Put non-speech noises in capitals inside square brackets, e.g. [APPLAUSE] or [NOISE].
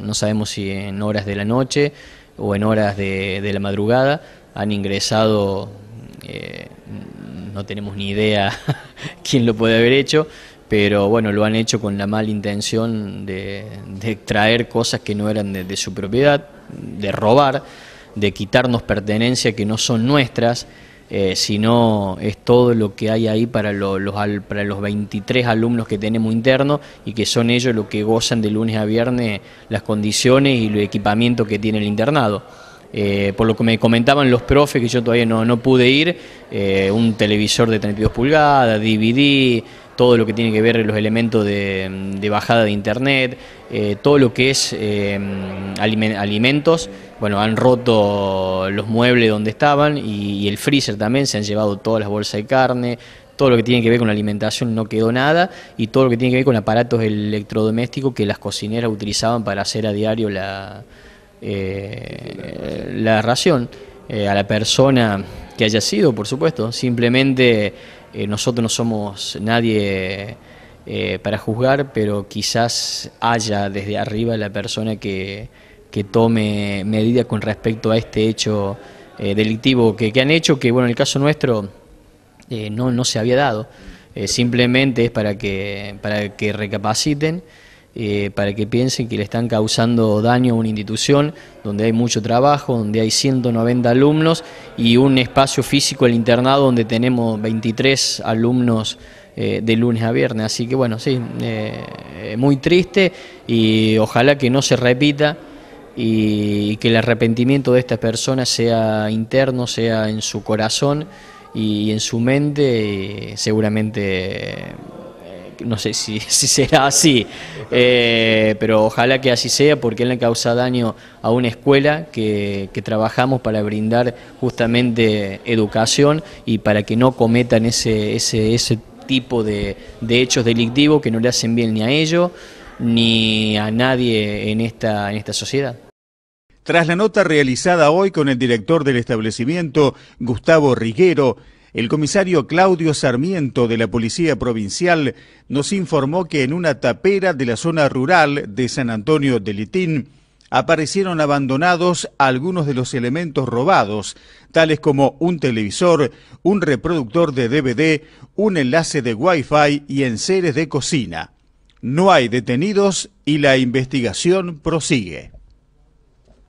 No sabemos si en horas de la noche o en horas de, la madrugada han ingresado, eh, no tenemos ni idea [LAUGHS] quién lo puede haber hecho, pero bueno, lo han hecho con la mala intención de, traer cosas que no eran de, de su propiedad, de robar, de quitarnos pertenencias que no son nuestras. Eh, sino es todo lo que hay ahí para, los, para los 23 alumnos que tenemos internos y que son ellos los que gozan de lunes a viernes las condiciones y el equipamiento que tiene el internado. Eh, por lo que me comentaban los profes, que yo todavía no, pude ir, eh, un televisor de 32 pulgadas, DVD, todo lo que tiene que ver los elementos de, bajada de internet, eh, todo lo que es eh, alimentos, bueno, han roto los muebles donde estaban y, el freezer también, se han llevado todas las bolsas de carne, todo lo que tiene que ver con la alimentación no quedó nada y todo lo que tiene que ver con aparatos electrodomésticos que las cocineras utilizaban para hacer a diario la, eh, la ración a la persona que haya sido, por supuesto, simplemente eh, nosotros no somos nadie eh, para juzgar, pero quizás haya desde arriba la persona que, tome medidas con respecto a este hecho eh, delictivo que, han hecho, que bueno, en el caso nuestro no, no se había dado. simplemente es para que, para que recapaciten. Eh, para que piensen que le están causando daño a una institución donde hay mucho trabajo, donde hay 190 alumnos y un espacio físico, el internado, donde tenemos 23 alumnos eh, de lunes a viernes. Así que bueno, sí, eh, muy triste y ojalá que no se repita y, que el arrepentimiento de estas personas sea interno, sea en su corazón y en su mente seguramente no sé si, [LAUGHS] será así, eh, pero ojalá que así sea porque él le causa daño a una escuela que, trabajamos para brindar justamente educación y para que no cometan ese, tipo de, de hechos delictivos que no le hacen bien ni a ellos ni a nadie en esta, en esta sociedad. Tras la nota realizada hoy con el director del establecimiento, Gustavo Riguero, el comisario Claudio Sarmiento de la Policía Provincial nos informó que en una tapera de la zona rural de San Antonio de Litín aparecieron abandonados algunos de los elementos robados, tales como un televisor, un reproductor de DVD, un enlace de Wi-Fi y enseres de cocina. No hay detenidos y la investigación prosigue.